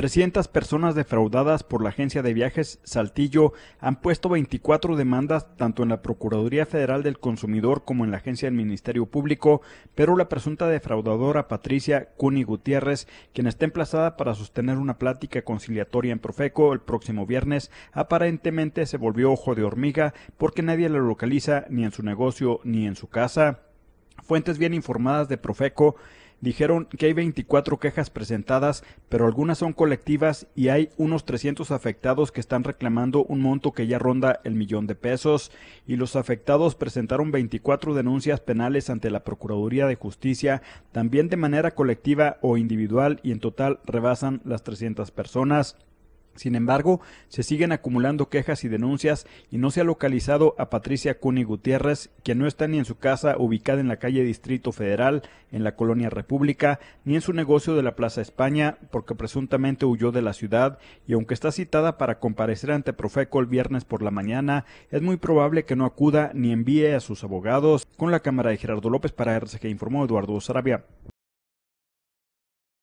300 personas defraudadas por la agencia de viajes Saltillo han puesto 24 demandas tanto en la Procuraduría Federal del Consumidor como en la agencia del Ministerio Público, pero la presunta defraudadora Patricia Cuni Gutiérrez, quien está emplazada para sostener una plática conciliatoria en Profeco el próximo viernes, aparentemente se volvió ojo de hormiga porque nadie la localiza ni en su negocio ni en su casa. Fuentes bien informadas de Profeco dijeron que hay 24 quejas presentadas, pero algunas son colectivas y hay unos 300 afectados que están reclamando un monto que ya ronda el millón de pesos. Y los afectados presentaron 24 denuncias penales ante la Procuraduría de Justicia, también de manera colectiva o individual y en total rebasan las 300 personas. Sin embargo, se siguen acumulando quejas y denuncias y no se ha localizado a Patricia Cuni Gutiérrez, quien no está ni en su casa ubicada en la calle Distrito Federal, en la colonia República, ni en su negocio de la Plaza España, porque presuntamente huyó de la ciudad y aunque está citada para comparecer ante Profeco el viernes por la mañana, es muy probable que no acuda ni envíe a sus abogados. Con la cámara de Gerardo López para que informó Eduardo Sarabia.